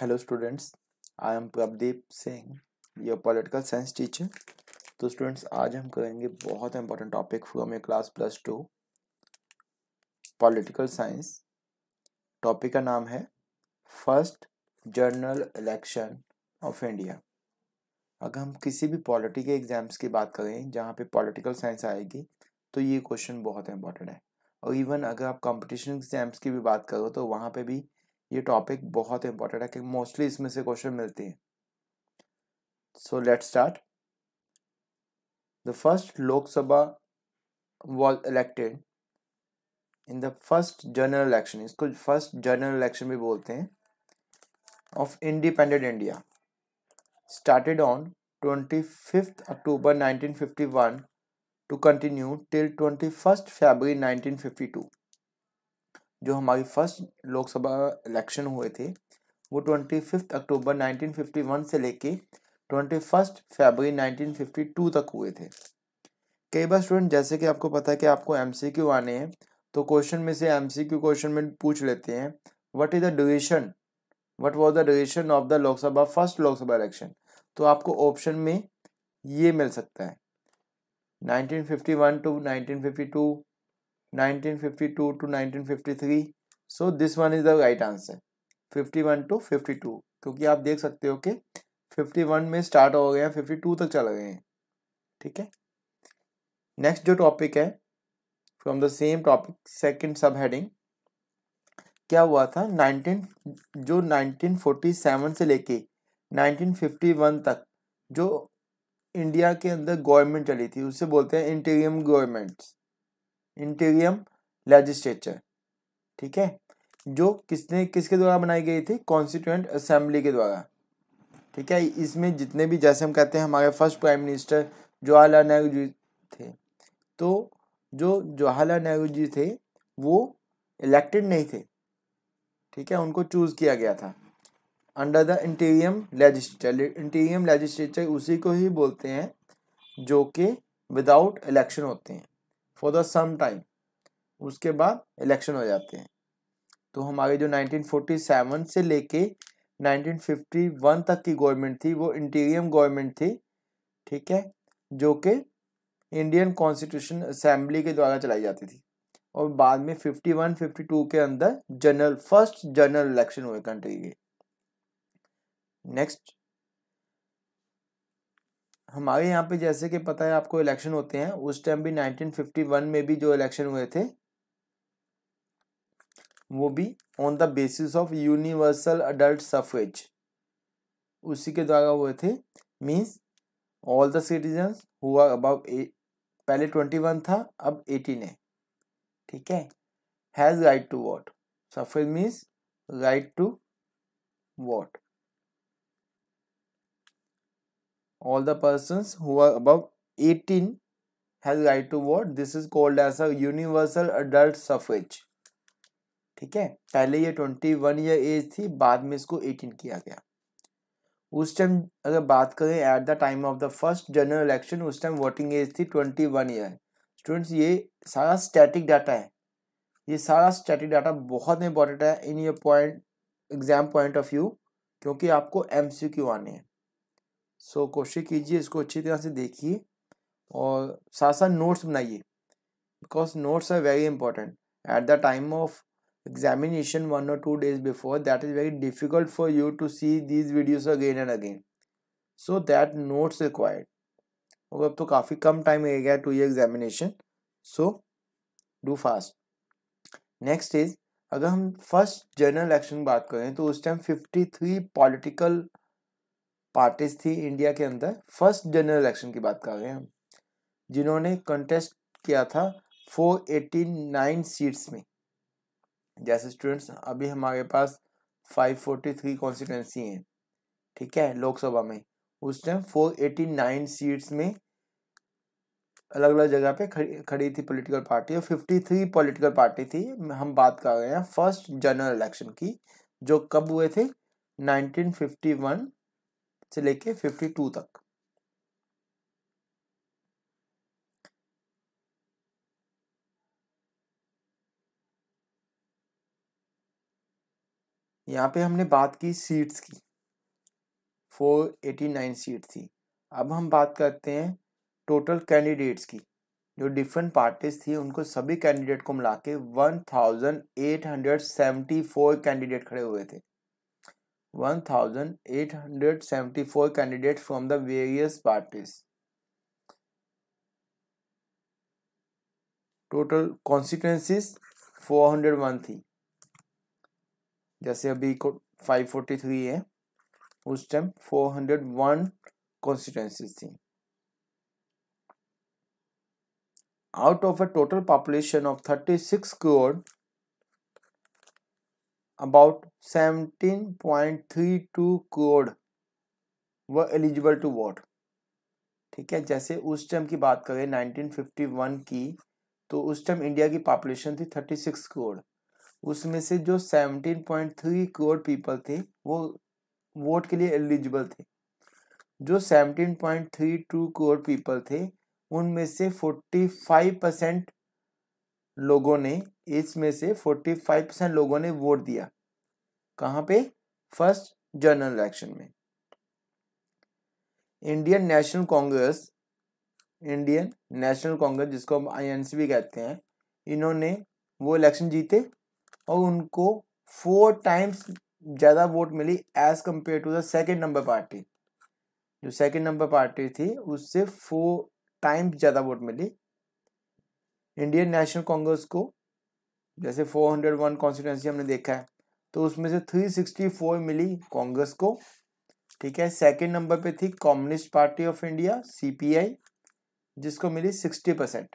Hello students I am Prabhdeep Singh your political science teacher तो students आज हम करेंगे बहुत important topic from a class plus two political science topic का नाम है first general election of India अगर हम किसी भी पॉलिटी के एग्जाम्स की बात करें जहाँ पे पॉलिटिकल साइंस आएगी तो ये क्वेश्चन बहुत इंपॉर्टेंट है और इवन अगर आप कंपटीशन एग्जाम्स की भी बात करो तो वहाँ पे भी ये टॉपिक बहुत इंपॉर्टेंट है कि मोस्टली इसमें से क्वेश्चन मिलते हैं so let start the first Lok Sabha was elected in the first general election इसको फर्स्ट जनरल इलेक्शन भी बोलते हैं of independent India fifty one to continue till twenty first February nineteen fifty two जो हमारी फर्स्ट लोकसभा इलेक्शन हुए थे वो twenty fifth October nineteen fifty one से लेके twenty first nineteen fifty two तक हुए थे कई बार स्टूडेंट जैसे कि आपको पता है कि आपको एम सी क्यू आने हैं तो क्वेश्चन में से एम सी क्यू क्वेश्चन में पूछ लेते हैं what is the duration what was the duration of the Lok Sabha first Lok Sabha election तो आपको ऑप्शन में ये मिल सकता है nineteen fifty one to nineteen fifty two 1952 to 1953 so this one is the right answer 51 to 52 क्योंकि आप देख सकते हो कि 51 में स्टार्ट हो गए हैं 52 तक चल गए हैं ठीक है नेक्स्ट जो टॉपिक है from the same topic second subheading क्या हुआ था 19 जो 1947 से लेके 1951 तक जो इंडिया के अंदर गवर्नमेंट चली थी उसे बोलते हैं इंटीरियम गवर्नमेंट्स इंटीरियम लेजिस्लेचर ठीक है जो किसने किसके द्वारा बनाई गई थी कॉन्स्टिट्यूंट असेंबली के द्वारा ठीक है इसमें जितने भी जैसे हम कहते हैं हमारे first prime minister Jawaharlal Nehru ji थे तो जो जवाहरलाल नेहरू जी थे वो इलेक्टेड नहीं थे ठीक है उनको चूज़ किया गया था under the interim legislature interim legislature उसी को ही बोलते हैं जो कि विदाउट इलेक्शन होते हैं फॉर द सम टाइम उसके बाद इलेक्शन हो जाते हैं तो हम आगे जो 1947 से लेके 1951 तक की गवर्नमेंट थी वो इंटीरियम गवर्नमेंट थी ठीक है जो कि इंडियन कॉन्स्टिट्यूशन असेंबली के द्वारा चलाई जाती थी और बाद में 51 52 के अंदर जनरल फर्स्ट जनरल इलेक्शन हुए कंट्री के नेक्स्ट हमारे यहाँ पे जैसे कि पता है आपको इलेक्शन होते हैं उस टाइम भी 1951 में भी जो इलेक्शन हुए थे वो भी on the basis of universal adult suffrage उसी के द्वारा हुए थे मीन्स ऑल द सिटीजन हुआ अबाउट पहले ट्वेंटी वन था अब एटीन है ठीक है has right to vote suffrage means right to vote all the persons who are above 18 has right to vote this is called as a universal adult suffrage ठीक है पहले ये 21 ईयर एज थी बाद में इसको 18 किया गया उस टाइम अगर बात करें at the time of the first general election उस टाइम वोटिंग एज थी 21 ईयर स्टूडेंट्स ये सारा स्टैटिक डाटा है ये सारा स्टैटिक डाटा बहुत इंपॉर्टेंट है in your point exam point of view क्योंकि आपको एमसीक्यू आने हैं सो कोशिश कीजिए इसको अच्छी तरह से देखिए और साथ साथ नोट्स बनाइए because notes are very important at the time of examination one और two days before that is very difficult for you to see these videos again and again so that notes required और अब तो काफ़ी कम time रह गया to ये examination so do fast next is अगर हम फर्स्ट जनरल इलेक्शन बात करें तो उस time fifty three political parties थी इंडिया के अंदर फर्स्ट जनरल इलेक्शन की बात कर रहे हैं जिन्होंने कंटेस्ट किया था फोर एटी नाइन सीट्स में जैसे स्टूडेंट्स अभी हमारे पास फाइव फोर्टी थ्री कॉन्स्टिट्यूंसी हैं ठीक है लोकसभा में उस time four eighty nine seats में अलग अलग जगह पे खड़ी खड़ी थी पॉलिटिकल पार्टी और फिफ्टी थ्री पॉलिटिकल पार्टी थी हम बात कर रहे हैं फर्स्ट जनरल इलेक्शन की जो कब हुए थे 1951 से लेके 52 तक यहाँ पे हमने बात की सीट्स की 489 सीट थी अब हम बात करते हैं टोटल कैंडिडेट्स की जो डिफरेंट पार्टीज थी उनको सभी कैंडिडेट को मिला के वन कैंडिडेट खड़े हुए थे 1874 candidates from the various parties. Total constituencies 401 थी जैसे अभी 543 है उस टाइम 401 कॉन्स्टिट्यूंसीज थी out of a total population of 36 crore about 17.32 crore व एलिजिबल टू वोट ठीक है जैसे उस टाइम की बात करें 1951 की तो उस टाइम इंडिया की पॉपुलेशन थी 36 करोड़ उसमें से जो 17.3 करोड़ पीपल थे वो वोट के लिए एलिजिबल थे जो 17.32 करोड़ पीपल थे उनमें से 45 परसेंट लोगों ने इसमें से 45 परसेंट लोगों ने वोट दिया कहाँ पे फर्स्ट जनरल इलेक्शन में Indian National Congress Indian National Congress जिसको हम आईएनसी भी कहते हैं इन्होंने वो इलेक्शन जीते और उनको फोर टाइम्स ज़्यादा वोट मिली as compare to the second number party जो सेकेंड नंबर पार्टी थी उससे फोर टाइम्स ज़्यादा वोट मिली इंडियन नेशनल कांग्रेस को जैसे 401 कॉन्स्टिट्यूंसी हमने देखा है तो उसमें से 364 मिली कांग्रेस को ठीक है सेकंड नंबर पे थी Communist Party of India CPI जिसको मिली 60 परसेंट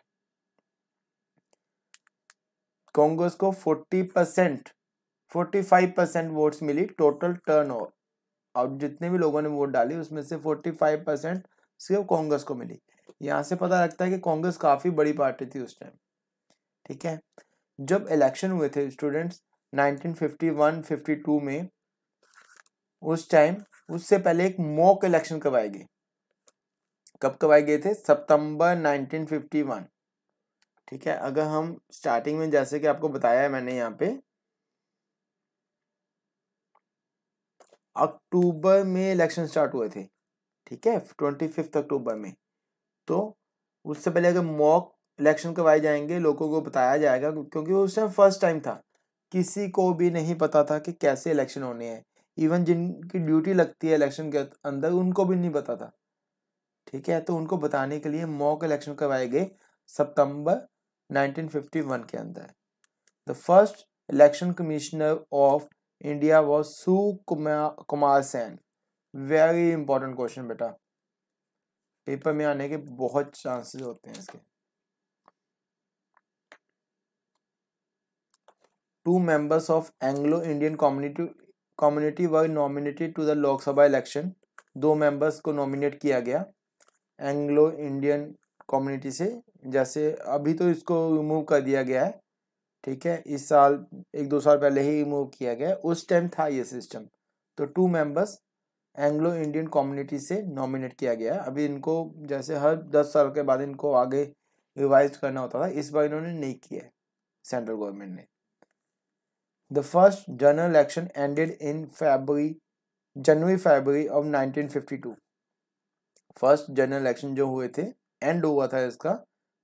कांग्रेस को 40 percent forty five percent votes मिली टोटल टर्न ओवर और जितने भी लोगों ने वोट डाली उसमें से फोर्टी फाइव परसेंट सिर्फ कांग्रेस को मिली यहाँ से पता लगता है कि कांग्रेस काफ़ी बड़ी पार्टी थी उस टाइम ठीक है जब इलेक्शन हुए थे स्टूडेंट्स 1951-52 में उस टाइम उससे पहले एक मॉक इलेक्शन करवाए गए कब करवाए गए थे सितंबर 1951 ठीक है अगर हम स्टार्टिंग में जैसे कि आपको बताया है मैंने यहाँ पे अक्टूबर में इलेक्शन स्टार्ट हुए थे ठीक है ट्वेंटी फिफ्थ अक्टूबर में तो उससे पहले अगर मॉक इलेक्शन करवाए जाएंगे लोगों को बताया जाएगा क्योंकि उस टाइम फर्स्ट टाइम था किसी को भी नहीं पता था कि कैसे इलेक्शन होने हैं इवन जिनकी ड्यूटी लगती है इलेक्शन के अंदर उनको भी नहीं पता था ठीक है तो उनको बताने के लिए मॉक इलेक्शन करवाए गए सितंबर 1951 के अंदर the first election commissioner of India was Sukumar Sen very important question बेटा पेपर में आने के बहुत चांसेस होते हैं इसके two members of Anglo-Indian community community were nominated to the Lok Sabha election. दो मेंबर्स को नॉमिनेट किया गया एंग्लो इंडियन कम्युनिटी से जैसे अभी तो इसको रिमूव कर दिया गया है ठीक है इस साल एक दो साल पहले ही रिमूव किया गया उस टाइम था ये सिस्टम तो two members Anglo Indian community से नॉमिनेट किया गया अभी इनको जैसे हर दस साल के बाद इनको आगे रिवाइज करना होता था इस बार इन्होंने नहीं किया है सेंट्रल गवर्नमेंट ने The first general election ended in February, January February of 1952. First general election जो हुए थे एंड हुआ था इसका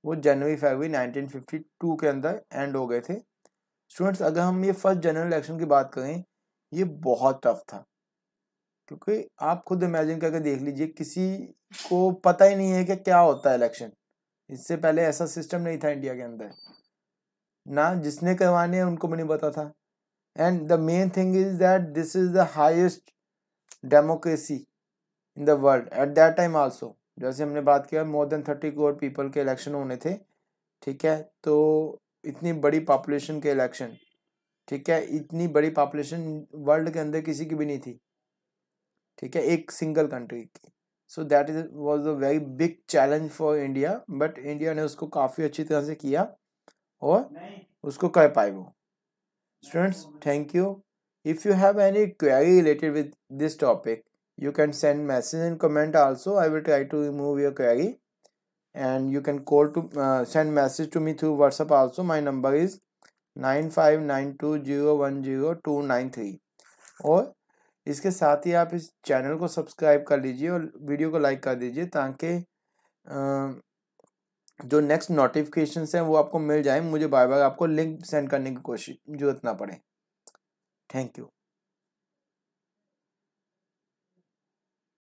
वो जनवरी February 1952 के अंदर एंड हो गए थे स्टूडेंट्स अगर हम ये फर्स्ट जनरल इलेक्शन की बात करें ये बहुत टफ था क्योंकि आप खुद इमेजिन करके देख लीजिए किसी को पता ही नहीं है कि क्या होता है इलेक्शन इससे पहले ऐसा सिस्टम नहीं था इंडिया के अंदर ना जिसने करवाने हैं उनको भी नहीं पता था and the main thing is that this is the highest democracy in the world at that time also जैसे हमने बात किया more than thirty crore people के इलेक्शन होने थे ठीक है तो इतनी बड़ी पॉपुलेशन के इलेक्शन ठीक है इतनी बड़ी पॉपुलेशन वर्ल्ड के अंदर किसी की भी नहीं थी ठीक है एक सिंगल कंट्री की so that is was a very big challenge for India but India ने उसको काफ़ी अच्छी तरह से किया और उसको कर पाए वो Students, thank you. If you have any query related with this topic, you can send message and comment also. I will try to remove your query and you can call to uh, send message to me through WhatsApp also. My number is 9592010293 और इसके साथ ही आप इस channel को subscribe कर लीजिए और video को लाइक कर दीजिए ताकि जो नेक्स्ट नोटिफिकेशन हैं वो आपको मिल जाए मुझे बाय बाय आपको लिंक सेंड करने की कोशिश जरूरत ना पड़े थैंक यू